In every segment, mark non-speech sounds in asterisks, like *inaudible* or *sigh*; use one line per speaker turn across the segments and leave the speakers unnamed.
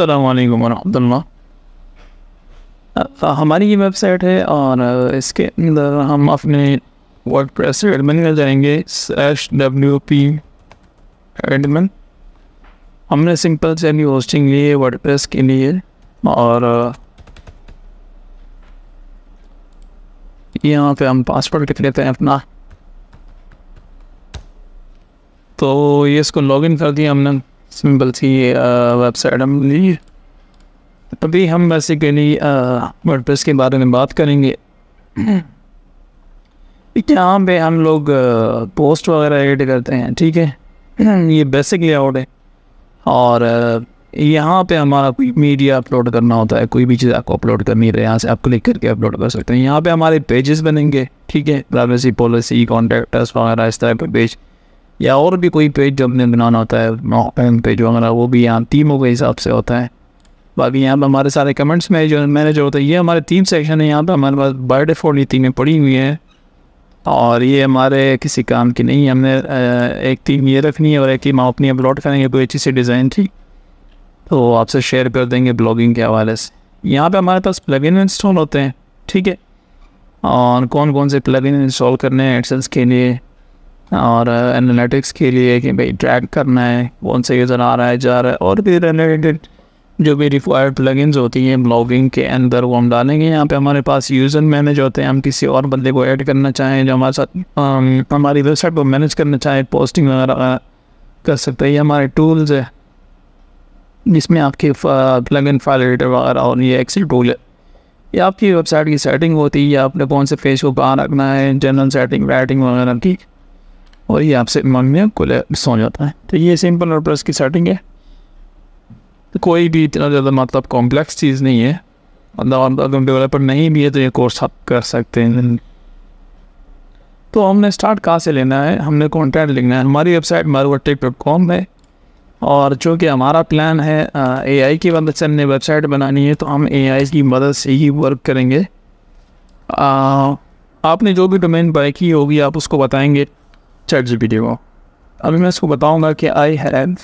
अल्लाम वरहमल्ला uh, हमारी ये वेबसाइट है और uh, इसके अंदर हम अपने वर्ड प्रेस एडमिन में जाएंगे एच डब्ल्यू पी एडमिन हमने सिंपल से अभी होस्टिंग लिए वर्ड प्रेस के लिए और uh, यहाँ पे हम पासवर्ड लिख लेते हैं अपना तो ये इसको लॉगिन कर दिया हमने सिंपल सी वेबसाइट हम ली अभी हम बेसिकली वर्डप्रेस के बारे में बात करेंगे *clears throat* यहाँ पे हम लोग पोस्ट वगैरह एडिट करते हैं ठीक है *clears throat* ये बेसिक लेआउट है और यहाँ पे हमारा कोई मीडिया अपलोड करना होता है कोई भी चीज़ आपको अपलोड करनी रहे यहाँ से आप क्लिक करके अपलोड कर सकते हैं यहाँ पे हमारे पेजेस बनेंगे ठीक है प्राइवेसी पॉलिसी कॉन्टैक्टर्स वगैरह इस तरह के पेज या और भी कोई पेज जो हमने बनाना होता है मॉकपेन पेज वगैरह वो भी यहाँ टीमों के हिसाब से होता है बाकी यहाँ पर हमारे सारे कमेंट्स में जो मैनेजर होता है ये हमारे टीम सेक्शन है यहाँ पर हमारे पास बर्डे फोर्ड टीमें पड़ी हुई हैं और ये हमारे किसी काम की नहीं हमने एक टीम ये रखनी है और एक टीम अपनी अपलोड करेंगे कोई अच्छी सी डिज़ाइन थी तो आपसे शेयर कर देंगे ब्लॉगिंग के हवाले से यहाँ पे हमारे पास प्लगइन इंस्टॉल होते हैं ठीक है और कौन कौन से प्लगइन इंस्टॉल करने हैं एडसेंस के लिए और एनालिटिक्स uh, के लिए कि भाई ट्रैक करना है कौन से यूज़र आ रहा है जा रहा है और भी रिलेटेड जो भी रिक्वायर्ड प्लगइन्स होती हैं ब्लॉगिंग के अंदर वो हम डालेंगे यहाँ पे हमारे पास यूज़र मैनेज होते हैं हम किसी और बंदे को ऐड करना चाहें जो हमारे साथ um, हमारी वेबसाइट को मैनेज करना चाहें पोस्टिंग वगैरह uh, कर सकते हैं ये हमारे टूल्स है जिसमें आपके प्लग इन फाइल एडिटर वगैरह और ये एक्सेल टूल है ये आपकी वेबसाइट की सेटिंग होती है आपने कौन से फेस को कहाँ रखना है जनरल सेटिंग राइटिंग वगैरह की और ये आपसे मांगने कुल सौ जाता है तो ये सिंपल और प्लस की सेटिंग है तो कोई भी इतना ज़्यादा मतलब कॉम्प्लेक्स चीज़ नहीं है मतलब अगर डेवलपर नहीं भी है तो ये कोर्स आप कर सकते हैं तो हमने स्टार्ट कहाँ से लेना है हमने कॉन्टैक्ट लिखना है हमारी वेबसाइट मारवटेक डॉट कॉम है और चूँकि हमारा प्लान है ए आई की मदद से हमने वेबसाइट बनानी है तो हम ए आई की मदद से ही वर्क करेंगे आ, आपने जो भी डोमेन बाय की होगी आप उसको बताएंगे चैट पी को अभी मैं इसको बताऊंगा कि आई हैव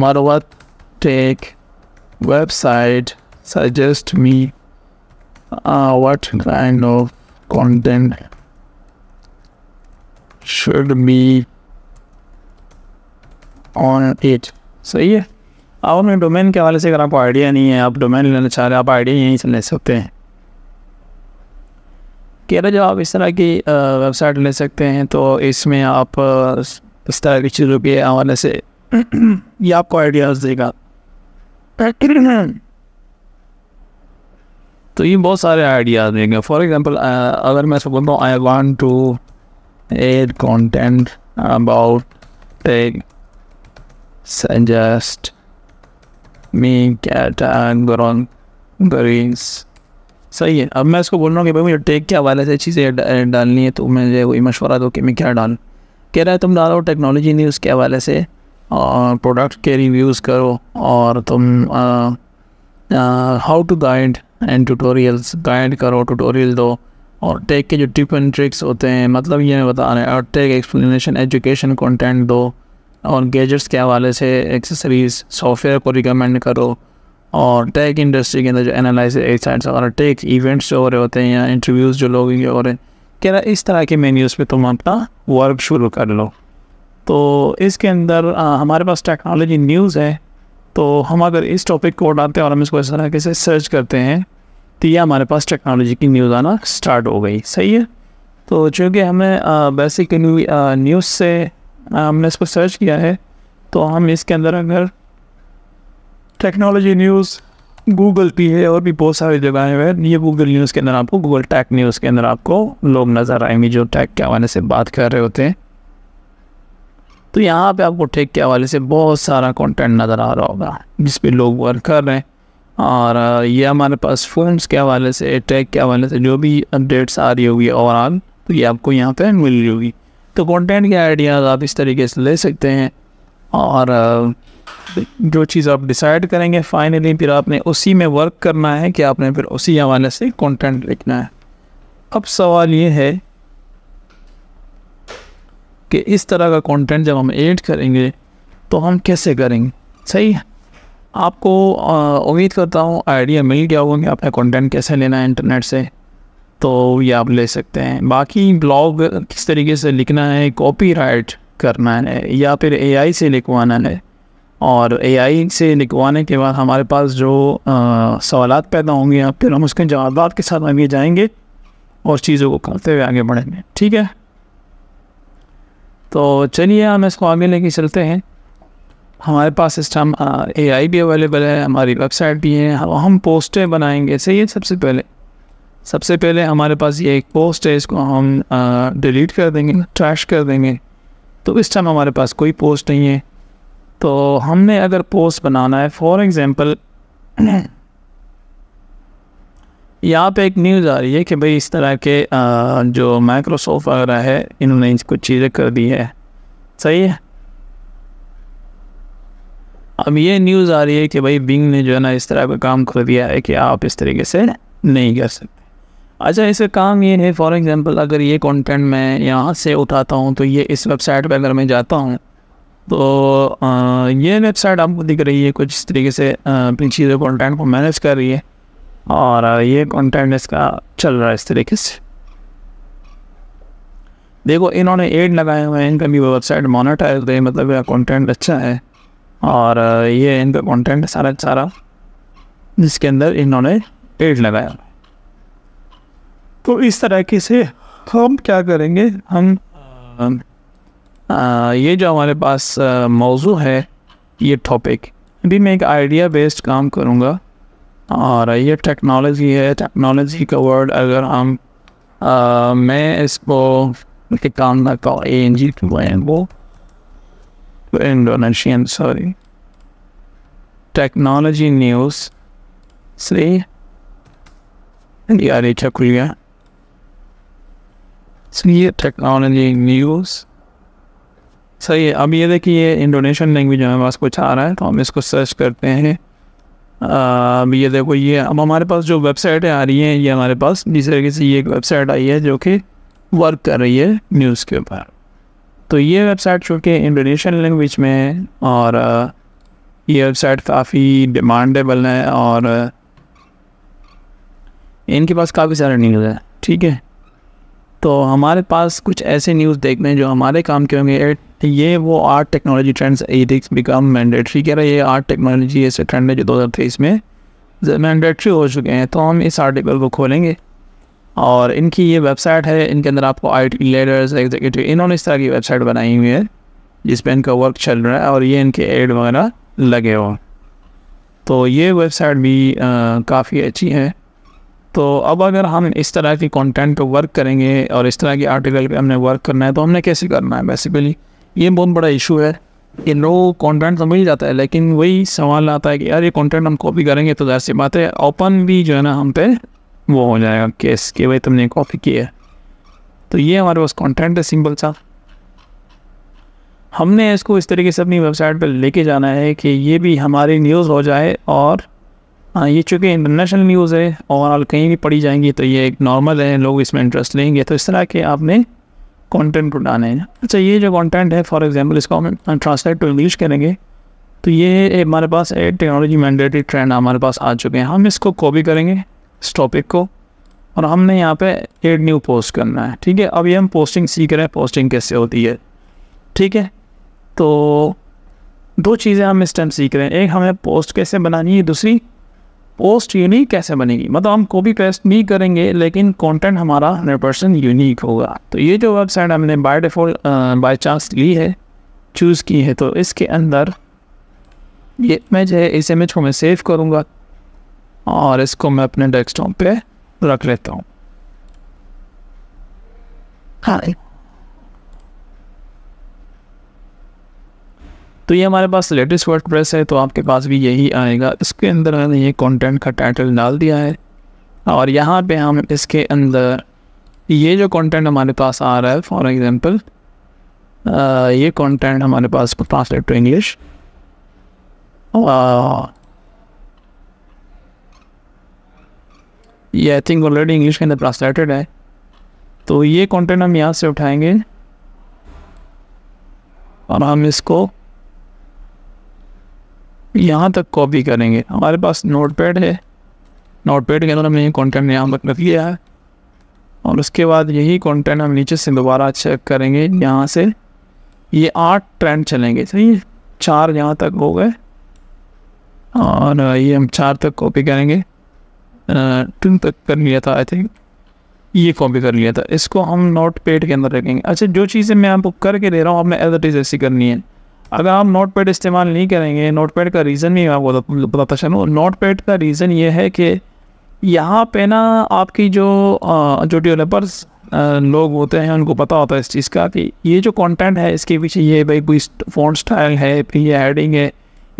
मारोवत tech website suggest me what kind of content should be on it सही है और मैं डोमेन के हवाले से अगर आपको आइडिया नहीं है आप डोमेन लेना चाह रहे हैं आप आइडिया यहीं से ले सकते हैं कहना जब आप इस तरह की वेबसाइट ले सकते हैं तो इसमें आप इस तरह की चीज़ों के हवाले से *clears throat* ये आपको आइडियाज़ देगा तो ये बहुत सारे आइडियाज़ देंगे फॉर एग्ज़ाम्पल अगर मैं सब बोलता हूँ I want to add content about suggest me cat and greens सही है अब मैं इसको बोल रहा हूँ कि भाई मुझे टेक के हवाले से चीज़ें डालनी है तो मुझे वही मशवरा दो कि मैं क्या डालूँ कह रहा है तुम डालो टेक्नोलॉजी न्यूज़ के हवाले से और प्रोडक्ट के रिव्यूज़ करो और तुम how to guide and tutorials guide करो ट्यूटोरियल दो और टेक के जो टिप एंड ट्रिक्स होते हैं मतलब ये बता रहे हैं और टेक एक्सप्लेनेशन एजुकेशन कंटेंट दो और गैजेट्स के हवाले से एक्सेसरीज सॉफ्टवेयर को रिकमेंड करो और टेक इंडस्ट्री के अंदर जो एनालिस साइड्स वगैरह टेक इवेंट्स जो हो रहे होते हैं या इंटरव्यूज़ जो लोगों के हो रहे हैं कह रहा इस तरह के मेन्यूज़ पे तुम अपना वर्क शुरू कर लो तो इसके अंदर आ, हमारे पास टेक्नोलॉजी न्यूज़ है तो हम अगर इस टॉपिक को उठाते हैं और हम इसको इस तरह से सर्च करते हैं तो ये हमारे पास टेक्नोलॉजी की न्यूज़ आना स्टार्ट हो गई सही है तो चूँकि हमें बेसिक न्यूज़ से हमने इसको सर्च किया है तो हम इसके अंदर अगर टेक्नोलॉजी न्यूज़ गूगल पी है और भी बहुत सारी जगह है ये गूगल न्यूज़ के अंदर आपको गूगल टैक न्यूज़ के अंदर आपको लोग नज़र आएंगे जो टैक के हवाले से बात कर रहे होते हैं तो यहाँ पे आपको टेक के हवाले से बहुत सारा कंटेंट नज़र आ रहा होगा जिस पे लोग वर्क कर रहे हैं और ये हमारे पास फोन्स के हवाले से टैक के हवाले से जो भी अपडेट्स आ रही होगी ओवरऑल तो ये आपको यहाँ पर मिल रही होगी तो कॉन्टेंट के आइडियाज़ आप इस तरीके से ले सकते हैं और जो चीज़ आप डिसाइड करेंगे फाइनली फिर आपने उसी में वर्क करना है कि आपने फिर उसी हवाले से कंटेंट लिखना है अब सवाल ये है कि इस तरह का कंटेंट जब हम एड करेंगे तो हम कैसे करेंगे सही है आपको उम्मीद करता हूँ आइडिया मिल गया होगा कि आपने कंटेंट कैसे लेना है इंटरनेट से तो ये आप ले सकते हैं बाकी ब्लॉग किस तरीके से लिखना है राइट करना है या फिर एआई से लिखवाना है और एआई से निकवाने के बाद हमारे पास जो सवाल पैदा होंगे या फिर हम उसके जवाब के साथ आगे जाएंगे और चीज़ों को करते हुए आगे बढ़ेंगे ठीक है तो चलिए हम इसको आगे लेके चलते हैं हमारे पास सिस्टम ए आई भी अवेलेबल है हमारी वेबसाइट भी है हम पोस्टें बनाएंगे सही है सबसे पहले सबसे पहले हमारे पास ये एक पोस्ट है इसको हम डिलीट कर देंगे ट्रैश कर देंगे तो इस टाइम हमारे पास कोई पोस्ट नहीं है तो हमने अगर पोस्ट बनाना है फॉर एग्ज़ाम्पल *clears throat* यहाँ पे एक न्यूज़ आ रही है कि भाई इस तरह के जो माइक्रोसॉफ्ट वगैरह है इन्होंने कुछ चीज़ें कर दी है सही है अब ये न्यूज़ आ रही है कि भाई बिंग ने जो है ना इस तरह का काम कर दिया है कि आप इस तरीके से नहीं कर सकते अच्छा इसे काम ये है फॉर एग्ज़ाम्पल अगर ये कंटेंट मैं यहाँ से उठाता हूँ तो ये इस वेबसाइट पर अगर मैं जाता हूँ तो आ, ये वेबसाइट आपको दिख रही है कुछ इस तरीके से अपनी चीज़ों कॉन्टेंट को मैनेज कर रही है और ये कंटेंट इसका चल रहा है इस तरीके से देखो इन्होंने एड लगाए हुए हैं इनका भी वेबसाइट मोनिटाइज है मतलब कॉन्टेंट कंटेंट अच्छा है और ये इनका कंटेंट सारा सारा जिसके अंदर इन्होंने एड लगाया तो इस तरह से हम क्या करेंगे हम ये जो हमारे पास मौजू है ये टॉपिक अभी मैं एक आइडिया बेस्ड काम करूँगा और ये टेक्नोलॉजी है टेक्नोलॉजी का वर्ड अगर हम आ, मैं इसको काम ना कहो A N G to N वो इंडोनेशियन सॉरी टेक्नोलॉजी न्यूज़ से यार ये ये टेक्नोलॉजी न्यूज़ सही है अब ये देखिए ये इंडोनेशियन लैंग्वेज हमारे पास कुछ आ रहा है तो हम इसको सर्च करते हैं अब ये देखो ये अब हमारे पास जो वेबसाइटें आ रही हैं ये हमारे पास जिस तरीके से ये एक वेबसाइट आई है जो कि वर्क कर रही है न्यूज़ के ऊपर तो ये वेबसाइट चूँकि इंडोनेशियन लैंग्वेज में है और ये वेबसाइट काफ़ी डिमांडेबल है और इनके पास काफ़ी सारे न्यूज़ है ठीक है तो हमारे पास कुछ ऐसे न्यूज़ देखने हैं जो हमारे काम के होंगे एट ये वो art technology trends ethics become mandatory कह रहे हैं ये आर्ट टेक्नोलॉजी ऐसे ट्रेंड है जो दो हज़ार तेईस में मैंडेटरी हो चुके हैं तो हम इस आर्टिकल को खोलेंगे और इनकी ये वेबसाइट है इनके अंदर आपको आई टी लीडर्स एग्जीक्यूटिव इन्होंने इस तरह की वेबसाइट बनाई हुई है जिस पर इनका वर्क चल रहा है और ये इनके एड वगैरह लगे हुए तो ये वेबसाइट भी काफ़ी अच्छी है तो अब अगर हम इस तरह की कंटेंट पर वर्क करेंगे और इस तरह के आर्टिकल पे हमने वर्क करना है तो हमने कैसे करना है बेसिकली ये बहुत बड़ा इशू है कि नो कॉन्टेंट तो मिल जाता है लेकिन वही सवाल आता है कि यार ये कॉन्टेंट हम कॉपी करेंगे तो जाहिर सी बात है ओपन भी जो है ना हम पे वो हो जाएगा केस के भाई तुमने कॉपी किया है तो ये हमारे पास कॉन्टेंट है सिंपल सा हमने इसको इस तरीके से अपनी वेबसाइट पर लेके जाना है कि ये भी हमारी न्यूज़ हो जाए और हाँ, ये चूँकि इंटरनेशनल न्यूज़ है ओवरऑल कहीं भी पढ़ी जाएंगी तो ये एक नॉर्मल है लोग इसमें इंटरेस्ट लेंगे तो इस तरह के आपने कंटेंट बनाना हैं अच्छा ये जो कंटेंट है फॉर एग्जांपल इसको हम ट्रांसलेट टू इंग्लिश करेंगे तो ये हमारे पास एक टेक्नोलॉजी मैंडेटरी ट्रेंड हमारे पास आ चुके हैं हम इसको कॉपी करेंगे इस टॉपिक को और हमने यहाँ पे एड न्यू पोस्ट करना है ठीक है अब ये हम पोस्टिंग सीख रहे हैं पोस्टिंग कैसे होती है ठीक है तो दो चीज़ें हम इस टाइम सीख रहे हैं एक हमें पोस्ट कैसे बनानी है दूसरी पोस्ट यूनिक कैसे बनेगी मतलब हम कॉपी पेस्ट नहीं करेंगे लेकिन कंटेंट हमारा हंड्रेड परसेंट यूनिक होगा तो ये जो वेबसाइट हमने बाय डिफ़ॉल्ट बाय चांस ली है चूज़ की है तो इसके अंदर ये इमेज है इस इमेज को मैं सेव करूँगा और इसको मैं अपने डेस्कटॉप पे रख लेता हूँ हाँ तो ये हमारे पास लेटेस्ट वर्ड प्रेस है तो आपके पास भी यही आएगा इसके अंदर मैंने ये कॉन्टेंट का टाइटल डाल दिया है और यहाँ पर हम इसके अंदर ये जो कंटेंट हमारे पास आ रहा है फॉर एग्ज़ाम्पल ये कंटेंट हमारे पास ट्रांसलेट टू इंग्लिश ये आई थिंक ऑलरेडी इंग्लिश के अंदर ट्रांसलेटेड है तो ये कंटेंट हम यहाँ से उठाएंगे और हम इसको यहाँ तक कॉपी करेंगे हमारे पास नोटपैड है नोटपैड के अंदर हमने ये कॉन्टेंट यहाँ पर रख लिया है और उसके बाद यही कॉन्टेंट हम नीचे से दोबारा चेक करेंगे यहाँ से ये आठ ट्रेंड चलेंगे सही चार यहाँ तक हो गए और ये हम चार तक कॉपी करेंगे टू तक कर लिया था आई थिंक ये कॉपी कर लिया था इसको हम नोट पेड के अंदर रखेंगे अच्छा जो चीज़ें मैं आपको करके दे रहा हूँ आपने एज इट इज़ ऐसी करनी है अगर हम नोट पैड इस्तेमाल नहीं करेंगे नोट पैड का रीज़न भी मैं बताता चलूँ नोट पैड का रीज़न ये है कि यहाँ पे ना आपकी जो जो डेवलपर्स लोग होते हैं उनको पता होता है इस चीज़ का कि ये जो कंटेंट है इसके पीछे ये भाई कोई फोन स्टाइल है फिर ये हेडिंग है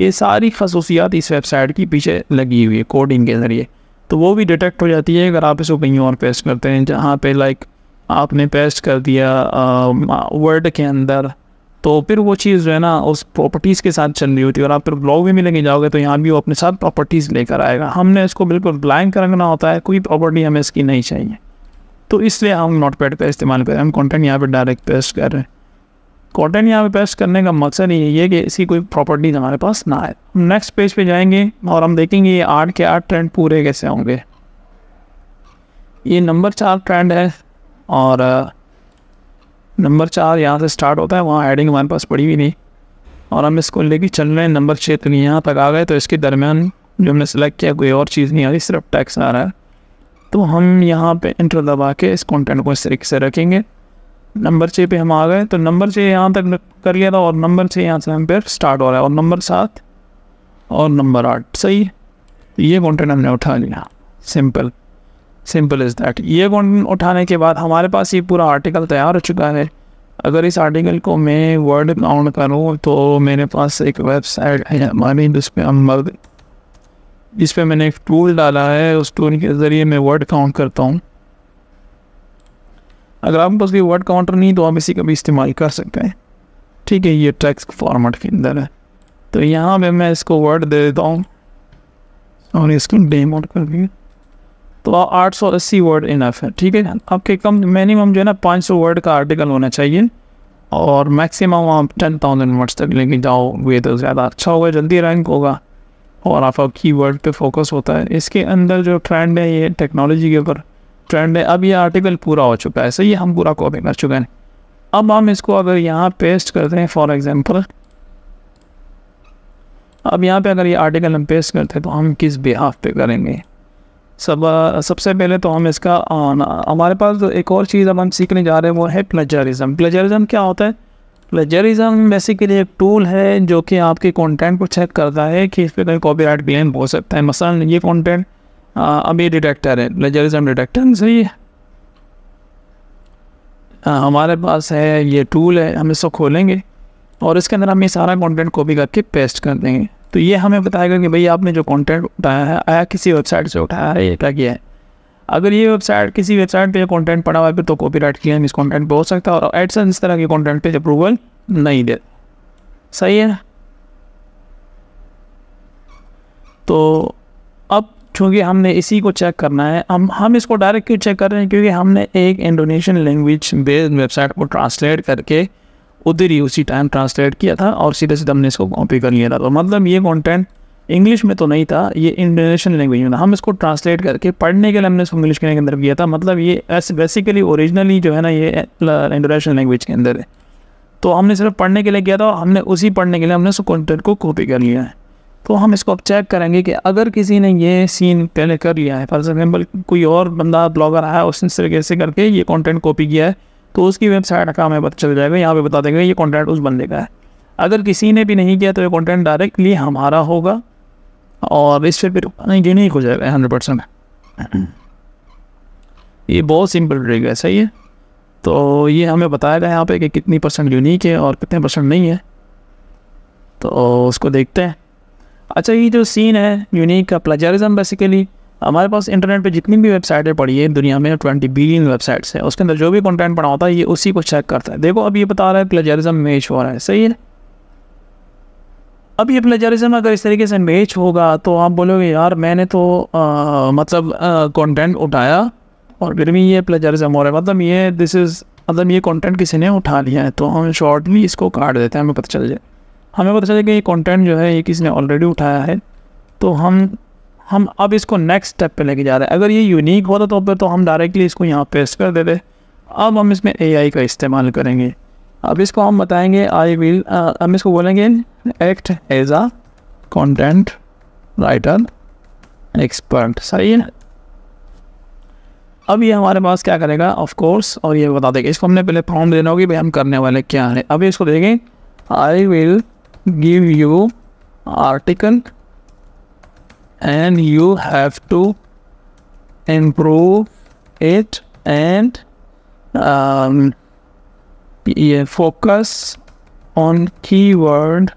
ये सारी खसूसियात इस वेबसाइट की पीछे लगी हुई है कोडिंग के ज़रिए तो वो भी डिटेक्ट हो जाती है अगर आप इसको कहीं और पेस्ट करते हैं जहाँ पे लाइक आपने पेस्ट कर दिया वर्ड के अंदर तो फिर वो चीज़ जो है ना उस प्रॉपर्टीज़ के साथ चल रही होती है और आप फिर ब्लॉग में भी लेके जाओगे तो यहाँ भी वो अपने साथ प्रॉपर्टीज़ लेकर आएगा हमने इसको बिल्कुल ब्लैंक रखना होता है कोई प्रॉपर्टी हमें इसकी नहीं चाहिए तो इसलिए हम नोट पैड पर इस्तेमाल कर रहे हैं हम कॉन्टेंट यहाँ पर डायरेक्ट पेस्ट कर रहे हैं कॉन्टेंट यहाँ पर पेस्ट करने का मकसद यही है कि इसकी कोई प्रॉपर्टीज हमारे पास ना आए नेक्स्ट पेज पर जाएंगे और हम देखेंगे ये आठ के आठ ट्रेंड पूरे कैसे होंगे ये नंबर चार ट्रेंड है और नंबर चार यहाँ से स्टार्ट होता है वहाँ हेडिंग हमारे पास पड़ी हुई नहीं और हम इसको लेके चल रहे हैं नंबर छः तक यहाँ तक आ गए तो इसके दरमियान जो हमने सेलेक्ट किया कोई और चीज़ नहीं आ रही सिर्फ टैक्स आ रहा है तो हम यहाँ पे इंटर दबा के इस कंटेंट को इस तरीके से रखेंगे नंबर छः पे हम आ गए तो नंबर छः यहाँ तक कर लिया था और नंबर छः यहाँ से हम फिर स्टार्ट हो रहा है और नंबर सात और नंबर आठ सही तो ये कॉन्टेंट हमने उठा लिया सिंपल सिंपल इज़ दैट ये कॉन्टेंट उठाने के बाद हमारे पास ये पूरा आर्टिकल तैयार हो चुका है अगर इस आर्टिकल को मैं वर्ड काउंट करूँ तो मेरे पास एक वेबसाइट है हमारी जिस पर हम मर्द जिस पर मैंने एक टूल डाला है उस टूल के ज़रिए मैं वर्ड काउंट करता हूँ अगर आपके पास कोई वर्ड काउंटर नहीं तो आप इसी का भी इस्तेमाल कर सकते हैं ठीक है ये टेक्स्ट फॉर्मेट के अंदर है तो यहाँ पे मैं इसको वर्ड दे देता हूँ और इसको डेमोट कर दिया तो आठ सौ अस्सी वर्ड इनफ है ठीक है आपके कम मिनिमम जो है ना पाँच सौ वर्ड का आर्टिकल होना चाहिए और मैक्सिमम आप टेन थाउजेंड वर्ड्स तक लेके जाओ वे तो ज़्यादा अच्छा होगा जल्दी रैंक होगा और आपका की वर्ड पर फोकस होता है इसके अंदर जो ट्रेंड है ये टेक्नोलॉजी के ऊपर ट्रेंड है अब ये आर्टिकल पूरा हो चुका है सही हम पूरा कॉपी कर चुके हैं अब हम इसको अगर यहाँ पेस्ट करते हैं फॉर एग्ज़ाम्पल अब यहाँ पे अगर ये आर्टिकल हम पेस्ट करते हैं तो हम किस बिहाफ पे करेंगे सब सबसे पहले तो हम इसका हमारे पास एक और चीज़ अब हम सीखने जा रहे हैं वो है प्लेजरिज्म प्लेजरिज्म क्या होता है प्लेजरिज्म बेसिकली एक टूल है जो कि आपके कंटेंट को चेक करता है कि इस पर कोई राइट क्लेम हो सकता है मसल ये कॉन्टेंट अभी डिटेक्टर है प्लेजरिज्म डिटेक्टर सही है हमारे पास है ये टूल है हम इसको खोलेंगे और इसके अंदर हम ये सारा कंटेंट कॉपी करके पेस्ट कर देंगे तो ये हमें बताएगा कि भाई आपने जो कंटेंट उठाया है आया किसी वेबसाइट से उठाया है क्या किया है अगर ये वेबसाइट किसी वेबसाइट पे कंटेंट पड़ा हुआ है तो कॉपी राइट क्लेम इस कॉन्टेंट पर हो सकता है और एडसन इस तरह के कॉन्टेंट पे अप्रूवल नहीं दे सही है तो अब चूँकि हमने इसी को चेक करना है हम हम इसको डायरेक्ट क्यों चेक कर रहे हैं क्योंकि हमने एक इंडोनेशियन लैंग्वेज बेस्ड वेबसाइट को ट्रांसलेट करके उधर ही उसी टाइम ट्रांसलेट किया था और सीधे सीधे हमने इसको कॉपी कर लिया था तो मतलब ये कॉन्टेंट इंग्लिश में तो नहीं था ये इंडोनेशियन लैंग्वेज में था हम इसको ट्रांसलेट करके पढ़ने के लिए हमने इसको इंग्लिश के अंदर किया था मतलब ये बेसिकली ओरिजिनली जो है ना ये इंडोनेशियन लैंग्वेज के अंदर है तो हमने सिर्फ पढ़ने के लिए किया था और हमने उसी पढ़ने के लिए हमने उस कॉन्टेंट को कॉपी कर लिया है तो हम इसको अब चेक करेंगे कि अगर किसी ने ये सीन पहले कर लिया है फॉर एग्जाम्पल कोई और बंदा ब्लॉगर आया उसने सिर्फ ऐसे करके ये कॉन्टेंट कॉपी किया है तो उसकी वेबसाइट का हमें पता चल जाएगा यहाँ पे बता देंगे ये कॉन्टैक्ट उस बंदे का है अगर किसी ने भी नहीं किया तो ये कॉन्टैक्ट डायरेक्टली हमारा होगा और इस पर ये यूनिक हो जाएगा हंड्रेड परसेंट ये बहुत सिंपल ट्रिक है सही है तो ये हमें बताया गया यहाँ पे कि कितनी परसेंट यूनिक है और कितने परसेंट नहीं है तो उसको देखते हैं अच्छा ये जो सीन है यूनिक का प्लेजरिज्म बेसिकली हमारे पास इंटरनेट पे जितनी भी वेबसाइटें पड़ी है दुनिया में ट्वेंटी बिलियन वेबसाइट्स है उसके अंदर जो भी कंटेंट पड़ा होता है ये उसी को चेक करता है देखो अब ये बता रहा है प्लेजरिज्म मेच हो रहा है सही है अब ये प्लेजरिज्म अगर इस तरीके से मेच होगा तो आप बोलोगे यार मैंने तो आ, मतलब कॉन्टेंट उठाया और फिर भी ये प्लेजरिज्म हो रहा है मतलब ये दिस इज़ मतलब ये कॉन्टेंट किसी ने उठा लिया है तो हम शॉर्टली इसको काट देते हैं हमें पता चल जाए हमें पता चले कि ये कॉन्टेंट जो है ये किसी ने ऑलरेडी उठाया है तो हम हम अब इसको नेक्स्ट स्टेप पे लेके जा रहे हैं अगर ये यूनिक होता तो फिर तो हम डायरेक्टली इसको यहाँ पेस्ट कर देते अब हम इसमें एआई का इस्तेमाल करेंगे अब इसको हम बताएंगे आई विल uh, हम इसको बोलेंगे act as a content writer expert सही है अब ये हमारे पास क्या करेगा ऑफ कोर्स और ये बता देगा इसको हमने पहले फॉर्म देना होगी भाई हम करने वाले क्या हैं अब इसको देखें I will give you article and you have to improve it and um, yeah, focus on keyword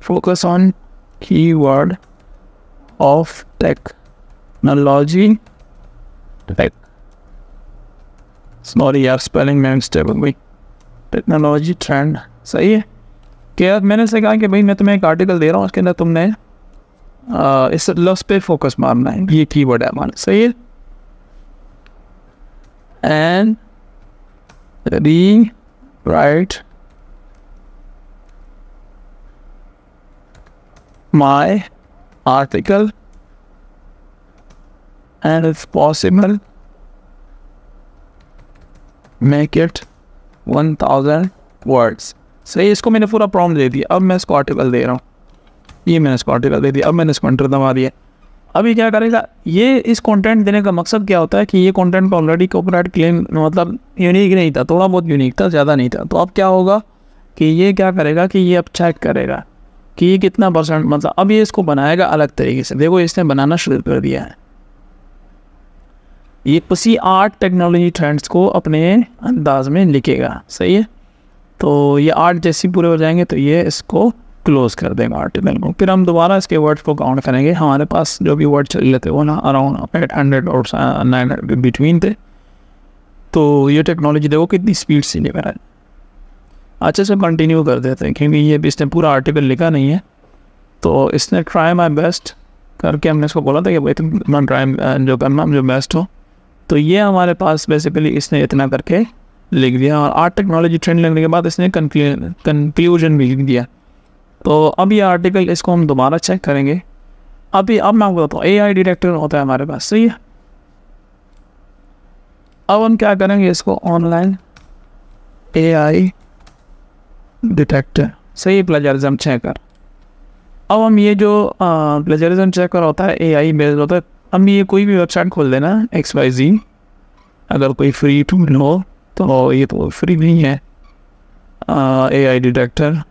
focus on keyword of technology tech sorry yeah spelling man stable हो गई टेक्नोलॉजी ट्रेंड सही है क्या मैंने से कहा कि भाई मैं तुम्हें एक आर्टिकल दे रहा हूँ उसके अंदर तुमने इस लफ्स पे फोकस मारना है ये वर्ड है हमारा सही है and rewrite article and and possible make it one thousand words सही इसको मैंने पूरा प्रॉब्लम दे दिया अब मैं इसको आर्टिकल दे रहा हूँ ये मैंने इसको कर दे दिया अब मैंने इसको एंटर दबा दिया अभी क्या करेगा ये इस कंटेंट देने का मकसद क्या होता है कि ये कंटेंट का ऑलरेडी कॉपीराइट क्लेम मतलब यूनिक नहीं था थोड़ा बहुत यूनिक था ज़्यादा नहीं था तो अब क्या होगा कि ये क्या करेगा कि ये अब चेक करेगा कि ये कितना परसेंट मतलब अब ये इसको बनाएगा अलग तरीके से देखो इसने बनाना शुरू कर दिया है ये उसी आर्ट टेक्नोलॉजी ट्रेंड्स को अपने अंदाज में लिखेगा सही है तो ये आर्ट जैसे पूरे हो जाएंगे तो ये इसको क्लोज कर देगा आर्टिकल को फिर हम दोबारा इसके वर्ड्स को काउंट करेंगे हमारे पास जो भी वर्ड चल रहे थे वो ना अराउंड एट हंड्रेड और नाइन हंड्रेड बिटवीन थे तो ये टेक्नोलॉजी देखो कितनी स्पीड से लेकर अच्छे से कंटिन्यू कर देते हैं क्योंकि ये इसने पूरा आर्टिकल लिखा नहीं है तो इसने ट्राई माई बेस्ट करके हमने इसको बोला था कि भाई तुम ट्राई जो करना जो बेस्ट हो तो ये हमारे पास बेसिकली इसने इतना करके लिख दिया और आर्ट टेक्नोलॉजी ट्रेंड लगने के बाद इसने कंक्लूजन भी लिख दिया तो अब ये आर्टिकल इसको हम दोबारा चेक करेंगे अभी अब मैं आपको बताता हूँ ए आई डिटेक्टर होता है हमारे पास सही है अब हम क्या करेंगे इसको ऑनलाइन ए आई डिटेक्टर सही प्लेजरिज्म चेकर अब हम ये जो प्लेजरिज्म चेकर होता है ए आई बेस्ड होता है हम ये कोई भी वेबसाइट खोल देना एक्स वाई जी अगर कोई फ्री टू हो तो ये तो फ्री नहीं है ए आई डिटेक्टर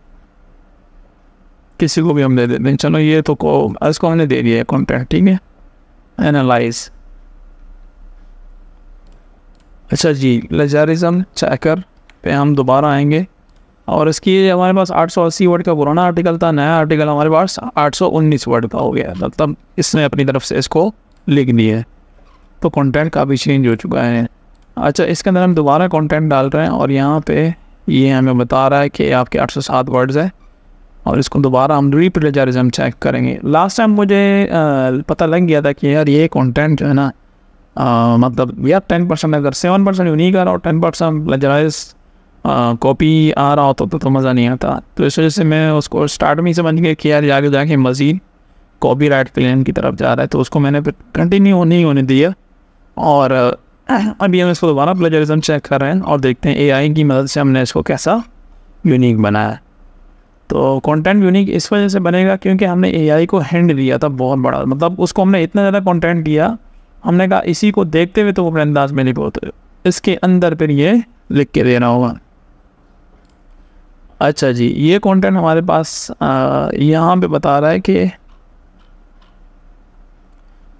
किसी को भी हम दे देते हैं चलो ये तो को इसको हमने दे दिया है कॉन्ट्रैक्ट ठीक है एनालाइज अच्छा जी लेजारिज्म चैकर पे हम दोबारा आएंगे और इसकी हमारे पास 880 वर्ड का पुराना आर्टिकल था नया आर्टिकल हमारे पास 819 वर्ड का हो गया मतलब इसने अपनी तरफ से इसको लिख दिया है तो कंटेंट काफ़ी चेंज हो चुका है अच्छा इसके अंदर हम दोबारा कंटेंट डाल रहे हैं और यहाँ पे ये हमें बता रहा है कि आपके 807 वर्ड्स है और इसको दोबारा हम रीप्लेजरिज्म चेक करेंगे लास्ट टाइम मुझे पता लग गया था कि यार ये कंटेंट जो है ना मतलब यार टेन परसेंट अगर सेवन परसेंट यूनिक आ रहा हो टेन परसेंट प्लेजराइज कॉपी आ रहा होता तो, तो मज़ा नहीं आता तो इस वजह से मैं उसको स्टार्ट में ही समझ गया कि यार आगे जाके मज़ीद कॉपी राइट क्लेम की तरफ जा रहा है तो उसको मैंने फिर कंटिन्यू नहीं होने दिया और *clears throat* अभी हम इसको दोबारा प्लेजरिज्म चेक कर रहे हैं और देखते हैं ए की मदद से हमने इसको कैसा यूनिक बनाया तो कंटेंट यूनिक इस वजह से बनेगा क्योंकि हमने एआई को हैंड लिया था बहुत बड़ा मतलब उसको हमने इतना ज़्यादा कंटेंट दिया हमने कहा इसी को देखते हुए तो वो अपने अंदाज में नहीं बोलते इसके अंदर फिर ये लिख के देना होगा अच्छा जी ये कंटेंट हमारे पास यहाँ पे बता रहा है कि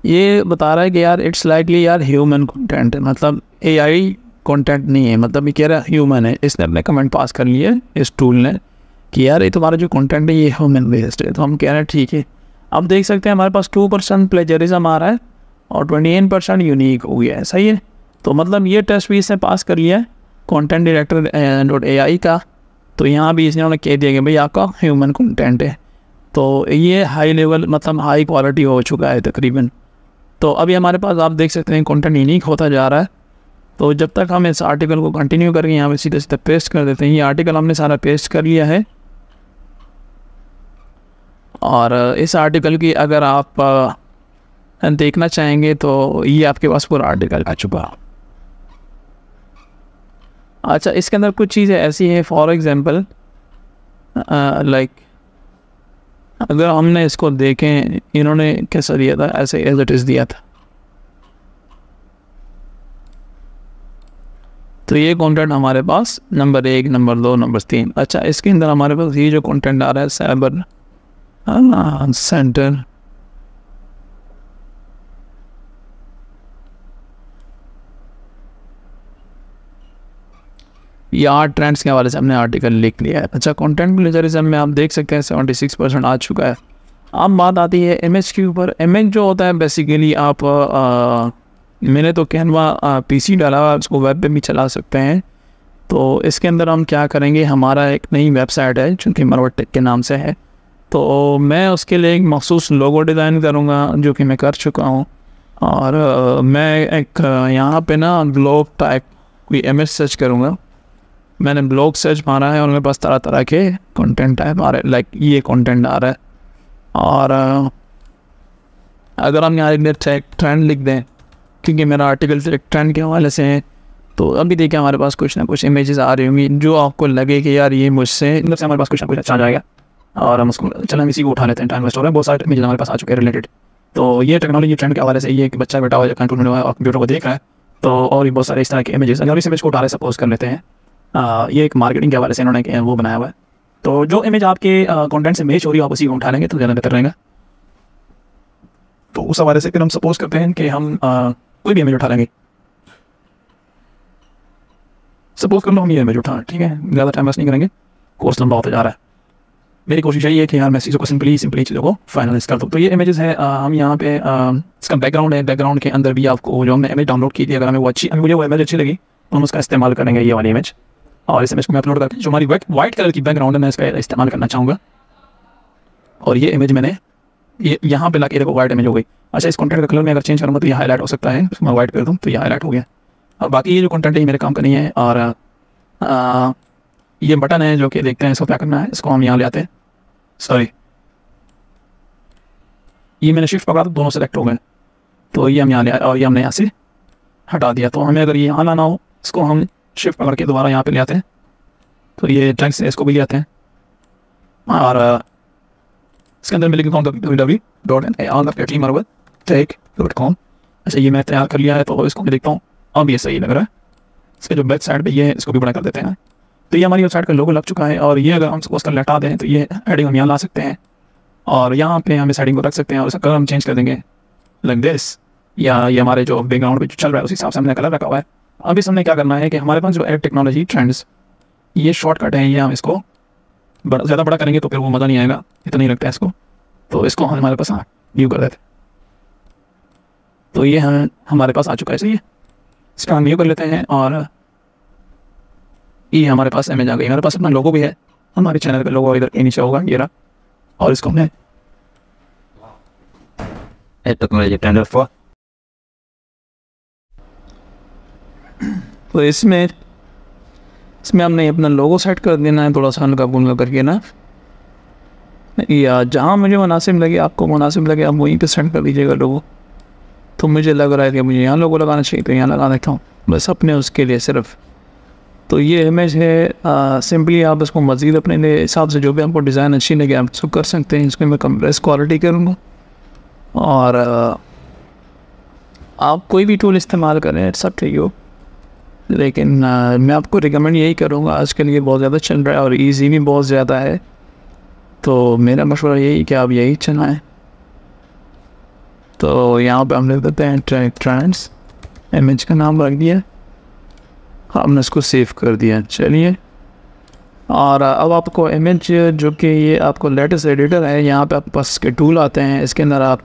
ये बता रहा है कि यार इट्स लाइकली यार ह्यूमन कंटेंट है मतलब एआई कंटेंट नहीं है मतलब ये कह रहा ह्यूमन है इसने अपने कमेंट पास कर लिए इस टूल ने कि यार ये तुम्हारा जो कंटेंट है ये ह्यूमन बेस्ड है तो हम कह रहे हैं ठीक है अब देख सकते हैं हमारे पास टू परसेंट प्लेजरिज्म आ रहा है और ट्वेंटी एन परसेंट यूनिक हो गया है सही है तो मतलब ये टेस्ट भी इसने पास कर लिया है content director dot A I का तो यहाँ भी इसने उन्होंने कह दिया कि भाई आपका ह्यूमन कॉन्टेंट है तो ये हाई लेवल मतलब हाई क्वालिटी हो चुका है तकरीबन तो अभी हमारे पास आप देख सकते हैं कॉन्टेंट यूनिक होता जा रहा है तो जब तक हम इस आर्टिकल को कंटिन्यू करके यहाँ पर सीधे सीधे पेस्ट कर देते हैं ये आर्टिकल हमने सारा पेस्ट कर लिया है और इस आर्टिकल की अगर आप देखना चाहेंगे तो ये आपके पास पूरा आर्टिकल आ चुका अच्छा इसके अंदर कुछ चीज़ें ऐसी हैं फॉर एग्ज़ाम्पल लाइक अगर हमने इसको देखें इन्होंने कैसा दिया था ऐसे एज इट इज़ दिया था तो ये कंटेंट हमारे पास नंबर एक नंबर दो नंबर तीन अच्छा इसके अंदर हमारे पास ये जो कंटेंट आ रहा है साइबर Ah, center. ये आर्ट ट्रेंड्स के हवाले से हमने आर्टिकल लिख लिया है अच्छा कंटेंट प्लेजरिज्म में आप देख सकते हैं सेवेंटी सिक्स परसेंट आ चुका है अब बात आती है इमेज के ऊपर इमेज जो होता है बेसिकली आप आ, मैंने तो कैनवा पीसी डाला हुआ उसको वेब पे भी चला सकते हैं तो इसके अंदर हम क्या करेंगे हमारा एक नई वेबसाइट है चूँकि मरवा टेक के नाम से है तो मैं उसके लिए एक मखसूस लोगो डिज़ाइन करूँगा जो कि मैं कर चुका हूँ और मैं एक यहाँ पे ना ग्लोब टाइप कोई इमेज सर्च करूँगा मैंने ब्लॉग सर्च मारा है और मेरे पास तरह तरह के कंटेंट आए मारे लाइक ये कंटेंट आ रहा है और अगर हम यहाँ एक ट्रेंड लिख दें क्योंकि मेरा आर्टिकल एक ट्रेंड के हवाले से है तो अभी देखिए हमारे पास कुछ ना कुछ इमेजेस आ रही होंगी जो आपको लगे कि यार ये मुझसे हमारे पास कुछ ना कुछ अच्छा आ जाएगा और हम उसको चलो हम इसी को उठा लेते हैं टाइम वेस्ट हो रहा है बहुत सारे इमेज हमारे पास आ चुके हैं रिलेटेड तो ये टेक्नोलॉजी ट्रेंड के हवाले से ये एक बच्चा बैठा हुआ है कंट्रोल में हुआ है और कंप्यूटर को देख रहा है तो और भी बहुत सारे इस तरह के इमेजेस अगर इस इमेज को उठा रहे सपोज कर लेते हैं आ, ये एक मार्केटिंग के हवाले से इन्होंने वो बनाया हुआ है तो जो इमेज आपके कॉन्टेंट से मेच हो रही है आप उसी को उठा लेंगे तो ज़्यादा बेहतर रहेगा तो उस हवाले से फिर हम सपोज करते हैं कि हम कोई भी इमेज उठा लेंगे सपोज कर लो हम ये इमेज उठा ठीक है ज़्यादा टाइम वेस्ट नहीं करेंगे कोर्स लंबा होता जा रहा है मेरी कोशिश यही है कि यार मैं चीज़ों को सिंपली सिंपली चीज़ों को फाइनलाइज कर दूँ तो ये इमेजेस है आ, हम यहाँ पे आ, इसका बैकग्राउंड है बैकग्राउंड के अंदर भी आपको जो हमने इमेज डाउनलोड की थी अगर हमें वो अच्छी मुझे वो इमेज अच्छी लगी तो हम उसका इस्तेमाल करेंगे ये वाली इमेज और इस इमेज को मैं अपलोड करके जो हमारी वाइट कलर की बैकग्राउंड है मैं इसका इस्तेमाल करना चाहूँगा और ये इमेज मैंने ये यहाँ पर ला के देखो वाइट इमेज हो गई अच्छा इस कॉन्टेंट का कलर में अगर चेंज करूँगा तो ये हाईलाइट हो सकता है मैं वाइट कर दूँ तो ये हाईलाइट हो गया और बाकी ये जो कॉन्टेंट है ये मेरे काम का नहीं है और ये बटन है जो कि देखते हैं इसको क्या करना है इसको हम यहाँ ले आते हैं सॉरी ये मैंने शिफ्ट पकड़ा तो दोनों सेलेक्ट हो गए तो ये हम यहाँ और ये हमने यहाँ से हटा दिया तो हमें अगर ये यहाँ लाना हो इसको हम शिफ्ट पकड़ के दोबारा यहाँ पे ले आते हैं तो ये से इसको भी ले आते हैं और इसके अंदर मिलेगी com W W dot N L tech dot com अच्छा ये मैं तैयार कर लिया है तो इसको मैं देखता हूँ अब ये सही लग रहा है इसके जो बैक साइड पर ये है इसको भी बड़ा कर देते हैं तो ये हमारी वेबसाइट का लोगो लग चुका है और ये अगर हम उसका लटा दें तो ये हेडिंग हम यहाँ ला सकते हैं और यहाँ पे हम इस हेडिंग को रख सकते हैं और उसका कलर हम चेंज कर देंगे लाइक दिस या ये हमारे जो बैकग्राउंड पे जो चल रहा है उस हिसाब से हमने कलर रखा हुआ है अभी इस हमने क्या करना है कि हमारे पास जो एड टेक्नोलॉजी ट्रेंड्स ये शॉर्टकट है ये हम इसको बड़ा ज़्यादा बड़ा करेंगे तो फिर वो मज़ा नहीं आएगा इतना ही लगता है इसको तो इसको हम हमारे पास व्यू हाँ, कर देते तो ये हम हमारे पास आ चुका है सही है इसका हम व्यू कर लेते हैं और ये हमारे पास एमेज आ गई हमारे पास अपना लोगो भी है हमारे चैनल का लोगो इधर नीचे होगा ये रहा और इसको हमने तो, तो इसमें इसमें हमने अपना लोगो सेट कर देना है थोड़ा सा हल्का बुनका करके ना या जहाँ मुझे मुनासिब लगे आपको मुनासिब लगे आप वहीं पे सेंड कर दीजिएगा लोगो तो मुझे लग रहा है कि मुझे यहाँ लोगो लगाना चाहिए तो यहाँ लगा देता हूँ बस अपने उसके लिए सिर्फ तो ये इमेज है सिंपली आप इसको मज़ीद अपने हिसाब से जो भी आपको डिज़ाइन अच्छी लगे आप इसको कर सकते हैं इसमें मैं कंप्रेस क्वालिटी करूँगा और आ, आप कोई भी टूल इस्तेमाल करें सब ठीक हो लेकिन आ, मैं आपको रिकमेंड यही करूँगा आज के लिए बहुत ज़्यादा चल रहा है और ईजी भी बहुत ज़्यादा है तो मेरा मशवरा यही कि आप यही चलाएँ तो यहाँ पर हम लिख देते हैं ट्रेंड्स इमेज का नाम रख दिया हाँ, हमने इसको सेव कर दिया चलिए और अब आपको इमेज जो कि ये आपको लेटेस्ट एडिटर है यहाँ पे आपके पास के टूल आते हैं इसके अंदर आप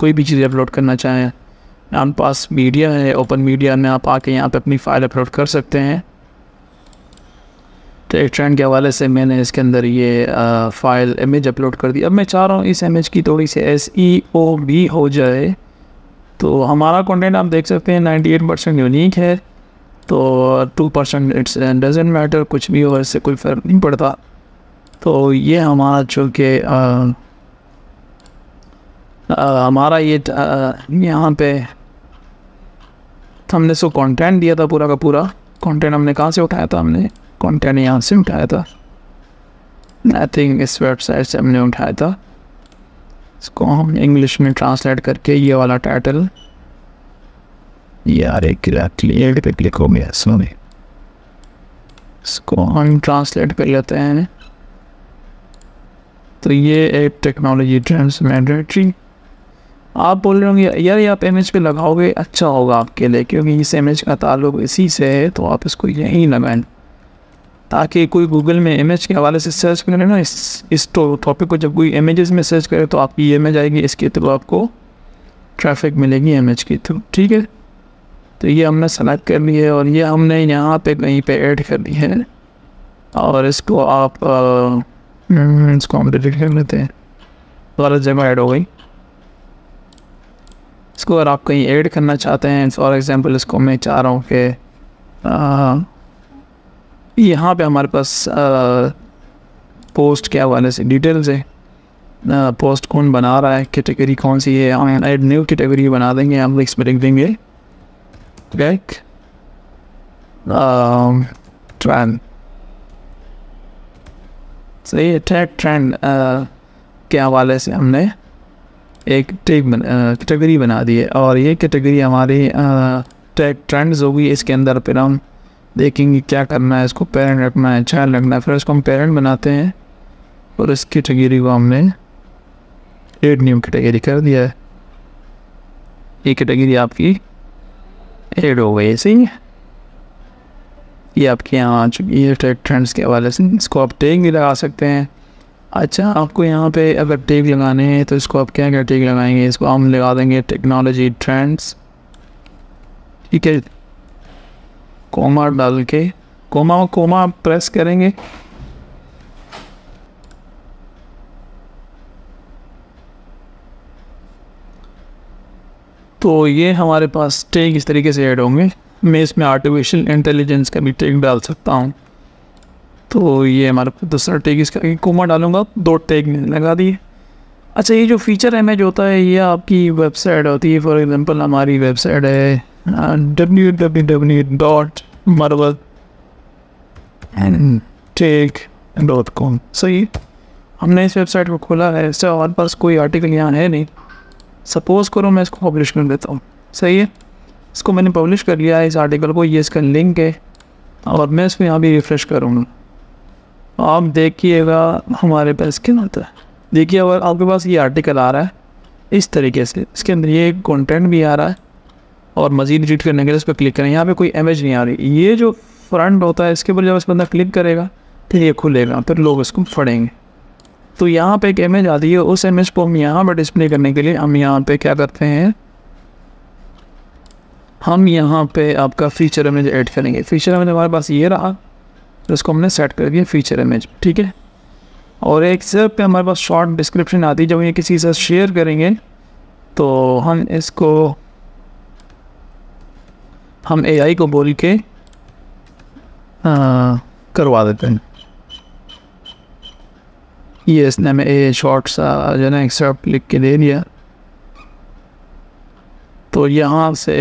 कोई भी चीज़ अपलोड करना चाहें आपके पास मीडिया है ओपन मीडिया में आप आके यहाँ पे अपनी फ़ाइल अपलोड कर सकते हैं तो एक ट्रेंड के हवाले से मैंने इसके अंदर ये फाइल इमेज अपलोड कर दी अब मैं चाह रहा हूँ इस इमेज की थोड़ी C S E O B हो जाए तो हमारा कॉन्टेंट आप देख सकते हैं एट परसेंट यूनिक है तो two percent it's doesn't matter कुछ भी हो इससे कोई फ़र्क नहीं पड़ता तो ये हमारा चूँकि हमारा ये यहाँ पे हमने सो कंटेंट दिया था पूरा का पूरा कंटेंट हमने कहाँ से उठाया था हमने कंटेंट यहाँ से उठाया था आई थिंक इस वेबसाइट से हमने उठाया था इसको हम इंग्लिश में ट्रांसलेट करके ये वाला टाइटल यार एग्जैक्टली एड पे क्लिक हो गया इसको हम ट्रांसलेट कर लेते हैं तो ये एक टेक्नोलॉजी ट्रांसमेंडेटरी आप बोल रहे होंगे यार ये आप इमेज पे लगाओगे अच्छा होगा आपके लिए क्योंकि इस इमेज का ताल्लुक इसी से है तो आप इसको यहीं लगाएं ताकि कोई गूगल में इमेज के हवाले से सर्च करे ना इस इस टॉपिक को जब कोई इमेजेस में सर्च करे तो आपकी इमेज आएगी इसके थ्रू आपको ट्रैफिक मिलेगी इमेज के थ्रू ठीक है तो ये हमने सेलेक्ट कर ली है और ये हमने यहाँ पे कहीं पे ऐड कर ली है और इसको आप आ, हम्म, इसको हम डिलीट कर लेते हैं गलत जगह ऐड हो गई इसको अगर आप कहीं ऐड करना चाहते हैं फॉर एग्ज़ाम्पल इसको मैं चाह रहा हूँ कि यहाँ पे हमारे पास आ, पोस्ट के हवाले से डिटेल्स है पोस्ट कौन बना रहा है कैटेगरी कौन सी है ऐड न्यू कैटेगरी बना देंगे हम लिख्स में लिख देंगे check. Um, trend. So ये टेक ट्रेंड uh, के हवाले से हमने एक टेक कैटेगरी uh, बना दी है और ये कैटेगरी हमारी टेक uh, ट्रेंड्स होगी इसके अंदर फिर हम देखेंगे क्या करना है इसको पेरेंट रखना है चाइल्ड रखना है फिर इसको हम पेरेंट बनाते हैं और इस कैटेगरी को हमने एड न्यू कैटेगरी कर दिया है ये कैटेगरी आपकी एडो सही ये आपके यहाँ आ चुकी है ट्रैक ट्रेंड्स के हवाले से इसको आप टेक भी लगा सकते हैं अच्छा आपको यहाँ पे अगर टेक लगाने हैं तो इसको आप क्या क्या टेक लगाएंगे इसको हम लगा देंगे टेक्नोलॉजी ट्रेंड्स ठीक है कोमा डाल के कोमा कोमा प्रेस करेंगे तो ये हमारे पास टैग इस तरीके से ऐड होंगे मैं इसमें आर्टिफिशियल इंटेलिजेंस का भी टैग डाल सकता हूँ तो ये हमारे पास दूसरा टैग इसका कोमा डालूंगा दो टैग लगा दिए अच्छा ये जो फीचर इमेज होता है ये आपकी वेबसाइट होती है फॉर एग्ज़ाम्पल हमारी वेबसाइट है W W W dot Marwat tech dot com सही हमने इस वेबसाइट को खोला है इससे हमारे पास कोई आर्टिकल यहाँ है नहीं सपोज़ करो मैं इसको पब्लिश कर देता हूँ सही है इसको मैंने पब्लिश कर लिया है इस आर्टिकल को ये इसका लिंक है और मैं इसको यहाँ भी रिफ़्रेश करूँगा आप देखिएगा हमारे पास क्या होता है देखिए अगर आपके पास ये आर्टिकल आ रहा है इस तरीके से इसके अंदर ये कंटेंट भी आ रहा है और मज़ीद एडिट करने के लिए इस पर क्लिक करें यहाँ पे कोई इमेज नहीं आ रही ये जो फ्रंट होता है इसके ऊपर जब इस बंदा क्लिक करेगा तो ये खुलेगा फिर तो लोग इसको फड़ेंगे तो यहाँ पे एक इमेज आती है उस इमेज को हम यहाँ पर डिस्प्ले करने के लिए हम यहाँ पे क्या करते हैं हम यहाँ पे आपका फीचर इमेज ऐड करेंगे फीचर इमेज हमारे पास ये रहा तो इसको हमने सेट कर दिया फीचर इमेज ठीक है और एक सर पे हमारे पास शॉर्ट डिस्क्रिप्शन आती है जब ये किसी से शेयर करेंगे तो हम इसको हम एआई को बोल के आ, करवा देते हैं ये इसने हमें ए शॉर्ट सा जो है ना लिख के दे दिया तो यहाँ से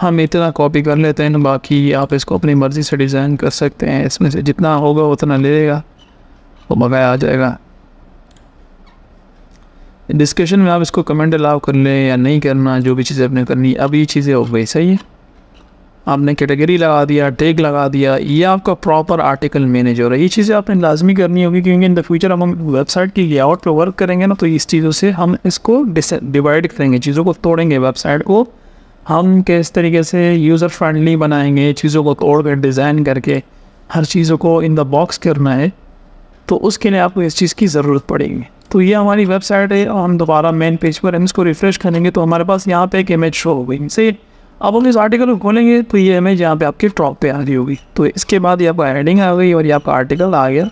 हम इतना कॉपी कर लेते हैं बाकी आप इसको अपनी मर्ज़ी से डिज़ाइन कर सकते हैं इसमें से जितना होगा उतना ले लेगा वो मंगाया आ जाएगा डिस्कशन में आप इसको कमेंट अलाउ कर लें या नहीं करना जो भी चीज़ें आपने करनी अब ये चीज़ें हो गई सही है आपने कैटेगरी लगा दिया टेग लगा दिया ये आपका प्रॉपर आर्टिकल मैनेजर है ये चीज़ें आपने लाजमी करनी होगी क्योंकि इन द फ्यूचर हम वेबसाइट की लेआउट पर वर्क करेंगे ना तो इस चीज़ों से हम इसको डिवाइड करेंगे चीज़ों को तोड़ेंगे वेबसाइट को हम किस तरीके से यूज़र फ्रेंडली बनाएंगे चीज़ों को तोड़ कर डिज़ाइन करके हर चीज़ों को इन द बॉक्स करना है तो उसके लिए आपको इस चीज़ की ज़रूरत पड़ेगी तो ये हमारी वेबसाइट है और हम दोबारा मेन पेज पर हम इसको रिफ़्रेश करेंगे तो हमारे पास यहाँ पे एक इमेज शो हो गई से अब हम इस आर्टिकल को खोलेंगे तो ये हमें यहाँ पे आपकी टॉप पे आ रही होगी तो इसके बाद ये आपका हेडिंग आ गई और ये आपका आर्टिकल आ गया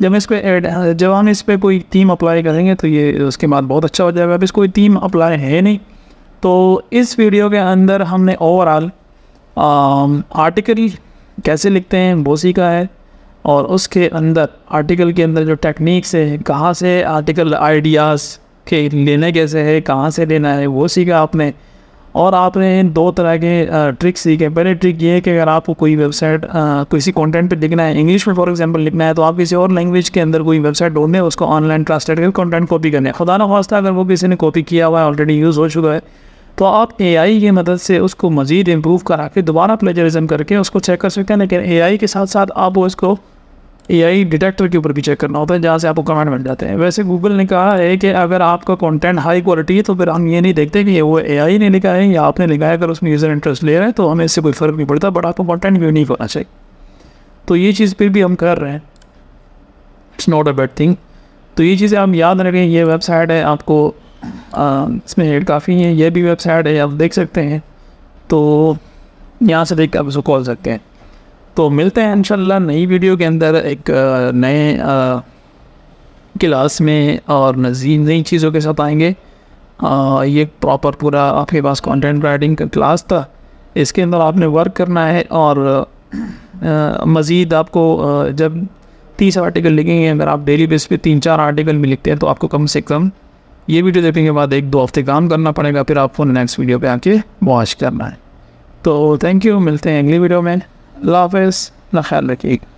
जब हम इस पर एड जब हम इस पर कोई थीम अप्लाई करेंगे तो ये उसके बाद बहुत अच्छा हो जाएगा अब इस कोई थीम अप्लाई है नहीं तो इस वीडियो के अंदर हमने ओवरऑल आर्टिकल um, कैसे लिखते हैं वो सीखा है और उसके अंदर आर्टिकल के अंदर जो टेक्निक्स है कहाँ से आर्टिकल आइडियाज़ के लेने कैसे है कहाँ से लेना है वो सीखा आपने और आपने इन दो तरह के ट्रिक सीखे पहले ट्रिक ये है कि अगर आपको कोई वेबसाइट किसी कंटेंट पे लिखना है इंग्लिश में फॉर एग्जांपल लिखना है तो आप किसी और लैंग्वेज के अंदर कोई वेबसाइट ढूंढें उसको ऑनलाइन ट्रांसलेट करके कॉन्टेंट कॉपी करने खुदा ना खास्ता अगर वो किसी ने कॉपी किया हुआ है ऑलरेडी यूज़ हो चुका है तो आप ए आई की मदद से उसको मज़ीद इम्प्रूव करा के दोबारा प्लेजरिज्म करके उसको चेक कर सकते हैं लेकिन ए आई के साथ साथ आप उसको ए आई डिटेक्टर के ऊपर भी चेक करना होता है जहाँ से आपको कमेंट मिल जाते हैं वैसे गूगल ने कहा है कि अगर आपका कंटेंट हाई क्वालिटी है तो फिर हम ये नहीं देखते कि वो ए आई ने लिखा है या आपने लिखा है अगर उसमें यूज़र इंटरेस्ट ले रहे हैं तो हमें इससे कोई फ़र्क नहीं पड़ता बट आपको कॉन्टेंट यूनिक होना चाहिए तो ये चीज़ फिर भी हम कर रहे हैं it's not a bad thing तो ये चीज़ें आप याद रखें ये वेबसाइट है आपको इसमें हेड काफ़ी है ये भी वेबसाइट है आप देख सकते हैं तो यहाँ से देख कर आप इसको कॉल सकते हैं तो मिलते हैं इंशाल्लाह नई वीडियो के अंदर एक नए क्लास में और नजीन नई चीज़ों के साथ आएंगे आ, ये प्रॉपर पूरा आपके पास कंटेंट राइटिंग का क्लास था इसके अंदर आपने वर्क करना है और मज़ीद आपको आ, जब तीस आर्टिकल लिखेंगे अगर आप डेली बेस पे तीन चार आर्टिकल भी लिखते हैं तो आपको कम से कम ये वीडियो देखने के बाद एक दो हफ्ते काम करना पड़ेगा फिर आपको नेक्स्ट वीडियो पे आके वॉश करना है तो थैंक यू मिलते हैं अगली वीडियो में لاوس نخل کیک